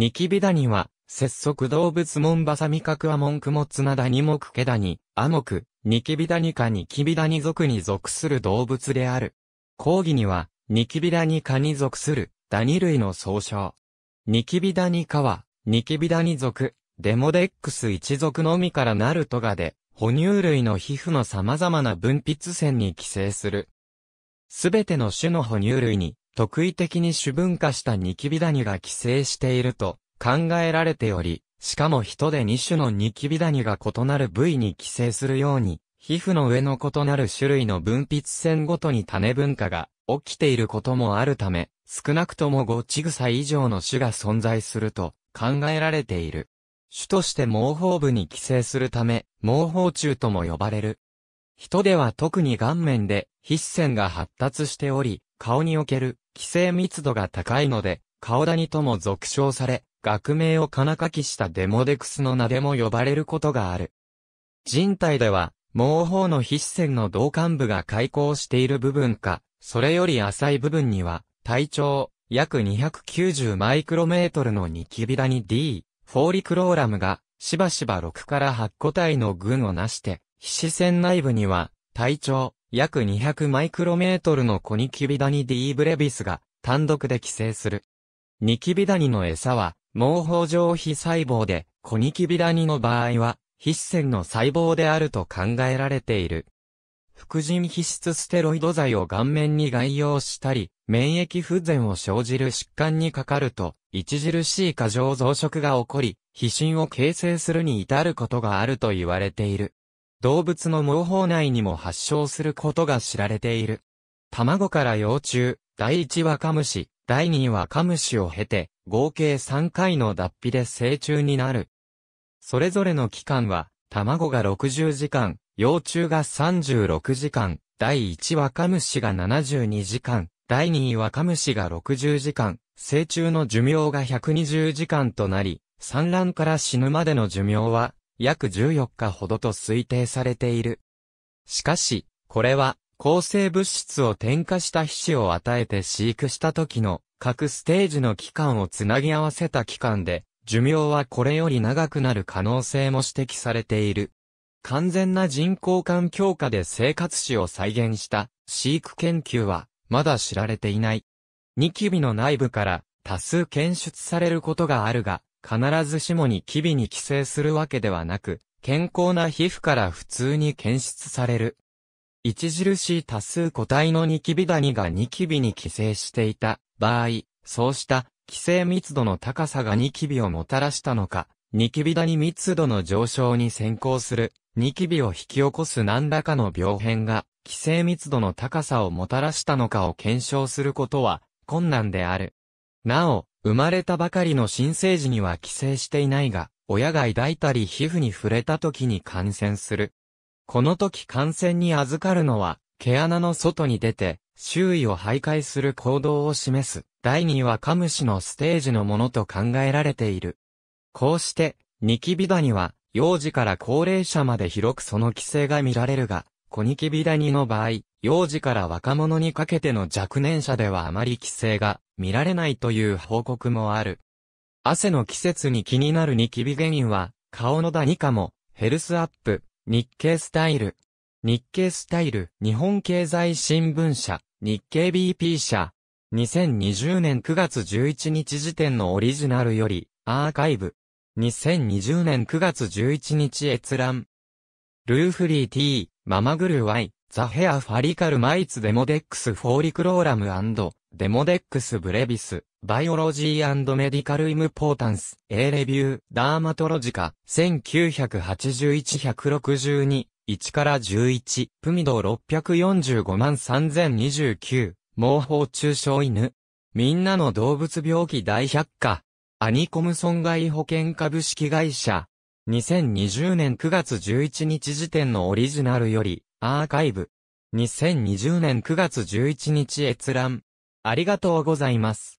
ニキビダニは、節足動物モンバサミカクアモンクモツナダニモクケダニ、アモク、ニキビダニカニキビダニ属に属する動物である。講義には、ニキビダニ科に属する、ダニ類の総称。ニキビダニ科は、ニキビダニ属、デモデックス一族のみからなるトガで、哺乳類の皮膚の様々な分泌腺に寄生する。すべての種の哺乳類に、特異的に主文化したニキビダニが寄生していると考えられており、しかも人で2種のニキビダニが異なる部位に寄生するように、皮膚の上の異なる種類の分泌腺ごとに種分化が起きていることもあるため、少なくとも5チグサ以上の種が存在すると考えられている。種として毛包部に寄生するため、毛包虫とも呼ばれる。人では特に顔面で、筆腺が発達しており、顔における寄生密度が高いので、顔谷とも俗称され、学名を金書きしたデモデクスの名でも呼ばれることがある。人体では、毛包の皮脂腺の導管部が開口している部分か、それより浅い部分には、体長約290マイクロメートルのニキビダニ D、フォーリクローラムが、しばしば6から8個体の群をなして、皮脂腺内部には、体長約200マイクロメートルのコニキビダニ D ブレビスが単独で寄生する。ニキビダニの餌は、毛包上皮細胞で、コニキビダニの場合は、皮脂腺の細胞であると考えられている。副腎皮質ステロイド剤を顔面に外用したり、免疫不全を生じる疾患にかかると、著しい過剰増殖が起こり、皮疹を形成するに至ることがあると言われている。動物の毛包内にも発症することが知られている。卵から幼虫、第1はカムシ、第2はカムシを経て、合計3回の脱皮で成虫になる。それぞれの期間は、卵が60時間、幼虫が36時間、第1はカムシが72時間、第2はカムシが60時間、成虫の寿命が120時間となり、産卵から死ぬまでの寿命は約14日ほどと推定されている。しかし、これは、抗生物質を添加した皮脂を与えて飼育した時の各ステージの期間をつなぎ合わせた期間で、寿命はこれより長くなる可能性も指摘されている。完全な人工環境下で生活史を再現した飼育研究はまだ知られていない。ニキビの内部から多数検出されることがあるが、必ずしもに機微に寄生するわけではなく、健康な皮膚から普通に検出される。著しい多数個体のニキビダニがニキビに寄生していた場合、そうした寄生密度の高さがニキビをもたらしたのか、ニキビダニ密度の上昇に先行する、ニキビを引き起こす何らかの病変が、寄生密度の高さをもたらしたのかを検証することは困難である。なお、生まれたばかりの新生児には寄生していないが、親が抱いたり皮膚に触れた時に感染する。この時感染に預かるのは、毛穴の外に出て、周囲を徘徊する行動を示す、第二はカムシのステージのものと考えられている。こうして、ニキビダニは、幼児から高齢者まで広くその寄生が見られるが、コニキビダニの場合、幼児から若者にかけての若年者ではあまり規制が見られないという報告もある。汗の季節に気になるニキビ原因は、顔のダニかも、ヘルスアップ、日経スタイル。日経スタイル、日本経済新聞社、日経 BP 社。2020年9月11日時点のオリジナルより、アーカイブ。2020年9月11日閲覧。ルーフリー T、ママグル Y。ザヘアファリカルマイツデモデックスフォーリクローラムデモデックスブレビス、バイオロジーメディカルイムポータンス、A レビュー、ダーマトロジカ、1981-162、1から11、プミド645万3029、毛包中傷犬。みんなの動物病気大百科。アニコム損害保険株式会社。2020年9月11日時点のオリジナルより、アーカイブ。2020年9月11日閲覧。ありがとうございます。